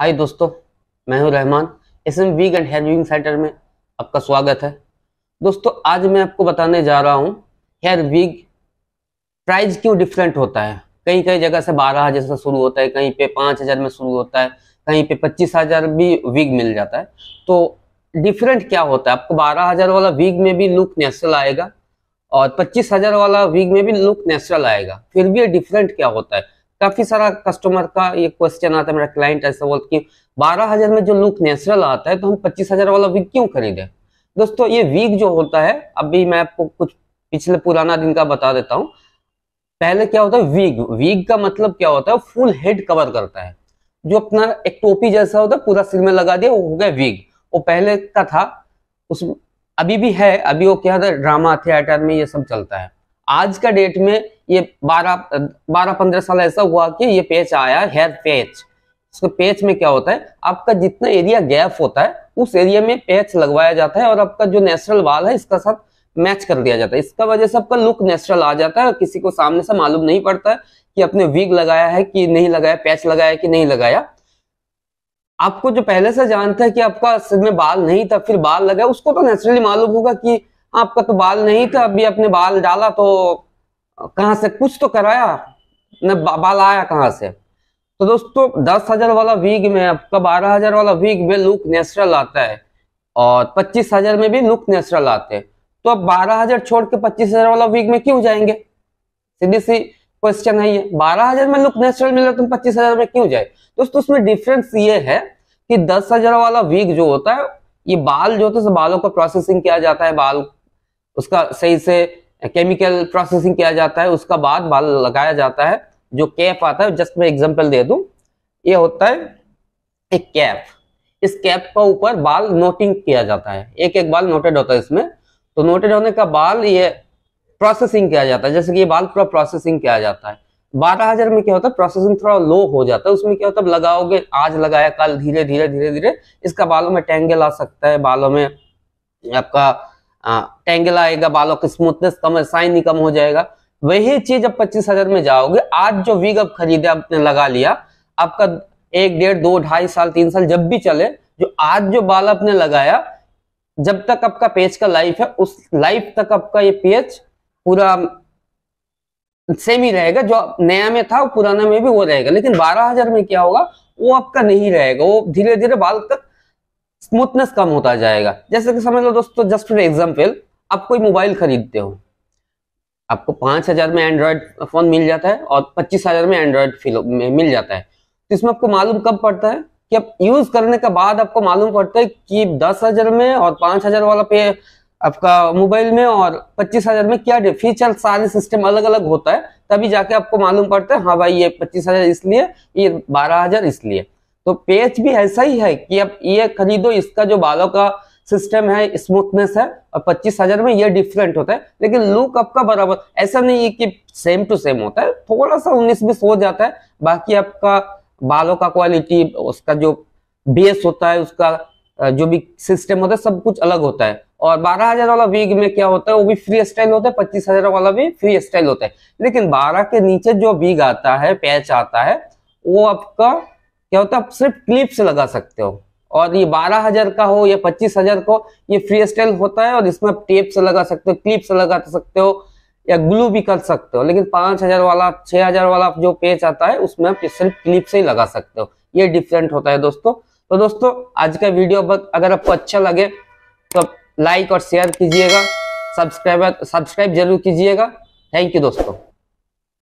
हाय दोस्तों मैं हूं Rahman S M wig and hair wig centre में आपका स्वागत है दोस्तों आज मैं आपको बताने जा रहा हूं हेयर वीग प्राइस क्यों डिफरेंट होता है कहीं कहीं जगह से बारह हज़ार से शुरू होता है कहीं पे पाँच हज़ार में शुरू होता है कहीं पे पच्चीस हज़ार भी वीग मिल जाता है तो डिफरेंट क्या होता है आपको बारह हज़ार वाला वीग में भी लुक नेचुरल आएगा और पच्चीस हज़ार वाला वीग में भी लुक नेचुरल आएगा फिर भी डिफरेंट क्या होता है काफी सारा कस्टमर का ये क्वेश्चन आता है मेरा क्लाइंट ऐसा बोलते कि बारह हजार में जो लुक नेचुरल आता है तो हम पच्चीस हजार वाला विग क्यों खरीदे दोस्तों ये वीक जो होता है अभी मैं आपको कुछ पिछले पुराना दिन का बता देता हूँ पहले क्या होता है वीग वीग का मतलब क्या होता है फुल हेड कवर करता है जो अपना एक टोपी जैसा होता है पूरा सिर में लगा दिया वो हो गया वीग वो पहले का था उस अभी भी है अभी वो क्या था ड्रामा थिएटर में ये सब चलता है आज का डेट में ये बारह बारह पंद्रह साल ऐसा हुआ कि ये पेच आया हेयर पेच इसको पेच में क्या होता है आपका जितना एरिया गैप होता है उस एरिया में पेच लगवाया जाता है और आपका जो नेचुरल बाल है इसका साथ मैच कर दिया जाता है इसका वजह से आपका लुक नेचुरल आ जाता है किसी को सामने से मालूम नहीं पड़ता है कि आपने विग लगाया है कि नहीं लगाया पैच लगाया कि नहीं लगाया आपको जो पहले से जानता है कि आपका सिर में बाल नहीं था फिर बाल लगाया उसको तो नेचुरली मालूम होगा कि आपका तो बाल नहीं था अभी आपने बाल डाला तो कहाँ से कुछ तो कराया न बा, बाल आया कहाँ से तो दोस्तों दस हजार वाला वीग में आपका बारह हजार वाला वीग में लुक नेचुरल आता है और पच्चीस हजार में भी लुक नेचुरल आते हैं तो आप बारह हजार छोड़ के पच्चीस हजार वाला वीक में क्यों जाएंगे सीधी सी क्वेश्चन है ये बारह हजार में लुक नेचुरल मिल रहा तुम तो पच्चीस हजार में क्यों जाए दोस्तों उसमें डिफरेंस ये है कि दस हजार वाला वीक जो होता है ये बाल जो होता है बालों का प्रोसेसिंग किया जाता है बाल उसका सही से केमिकल प्रोसेसिंग किया जाता है उसका बाद बाल लगाया जाता है जो कैप आता है जस्ट मैं एग्जांपल दे दूं ये होता है एक कैप इस कैप का ऊपर बाल नोटिंग किया जाता है एक एक बाल नोटेड होता है इसमें तो नोटेड होने का बाल ये प्रोसेसिंग किया जाता है जैसे कि ये बाल पूरा प्रोसेसिंग किया जाता है बारह हजार में क्या होता है प्रोसेसिंग थोड़ा लो हो जाता है उसमें क्या होता है लगाओगे आज लगाया कल धीरे धीरे धीरे धीरे इसका बालों में टेंगल आ सकता है बालों में आपका हाँ, टेंगल आएगा बालों की स्मूथनेस कम साइन कम हो जाएगा वही चीज अब पच्चीस हजार में जाओगे आज जो वीग अब खरीदे आपने लगा लिया आपका एक डेढ़ दो ढाई साल तीन साल जब भी चले जो आज जो बाल आपने लगाया जब तक आपका पेज का लाइफ है उस लाइफ तक आपका ये पेज पूरा सेम ही रहेगा जो नया में था वो पुराना में भी वो रहेगा लेकिन बारह हजार में क्या होगा वो आपका नहीं रहेगा वो धीरे धीरे बाल तक स्मूथनेस कम होता जाएगा जैसे कि समझ लो दोस्तों जस्ट फॉर एग्जाम्पल आप कोई मोबाइल खरीदते हो आपको पांच हजार में एंड्रॉयड फोन मिल जाता है और पच्चीस हजार में एंड्रॉयड मिल जाता है तो इसमें आपको मालूम कब पड़ता है कि अब यूज करने के बाद आपको मालूम पड़ता है कि दस हजार में और पांच हजार वाला पे आपका मोबाइल में और पच्चीस हजार में क्या फीचर सारे सिस्टम अलग अलग होता है तभी जाके आपको मालूम पड़ता है हाँ भाई ये पच्चीस हजार इसलिए ये बारह हजार इसलिए तो पेच भी ऐसा ही है कि अब ये खरीदो इसका जो बालों का सिस्टम है स्मूथनेस है और पच्चीस हजार में ये डिफरेंट होता है लेकिन लुक आपका बराबर ऐसा नहीं है कि सेम टू सेम होता है थोड़ा सा उन्नीस बीस हो जाता है बाकी आपका बालों का क्वालिटी उसका जो बेस होता है उसका जो भी सिस्टम होता है सब कुछ अलग होता है और बारह हजार वाला वीग में क्या होता है वो भी फ्री स्टाइल होता है पच्चीस हजार वाला भी फ्री स्टाइल होता है लेकिन बारह के नीचे जो वीग आता है पैच आता है वो आपका क्या होता है आप सिर्फ क्लिप्स लगा सकते हो और ये बारह हजार का हो या पच्चीस हजार का हो ये फ्री स्टाइल होता है और इसमें आप टेप से लगा सकते हो क्लिप्स लगा सकते हो या ग्लू भी कर सकते हो लेकिन पांच हजार वाला छह हजार वाला जो पेज आता है उसमें आप सिर्फ क्लिप से ही लगा सकते हो ये डिफरेंट होता है दोस्तों तो दोस्तों आज का वीडियो अगर आपको अच्छा लगे तो लाइक और शेयर कीजिएगा सब्सक्राइब सब्सक्राइब जरूर कीजिएगा थैंक यू दोस्तों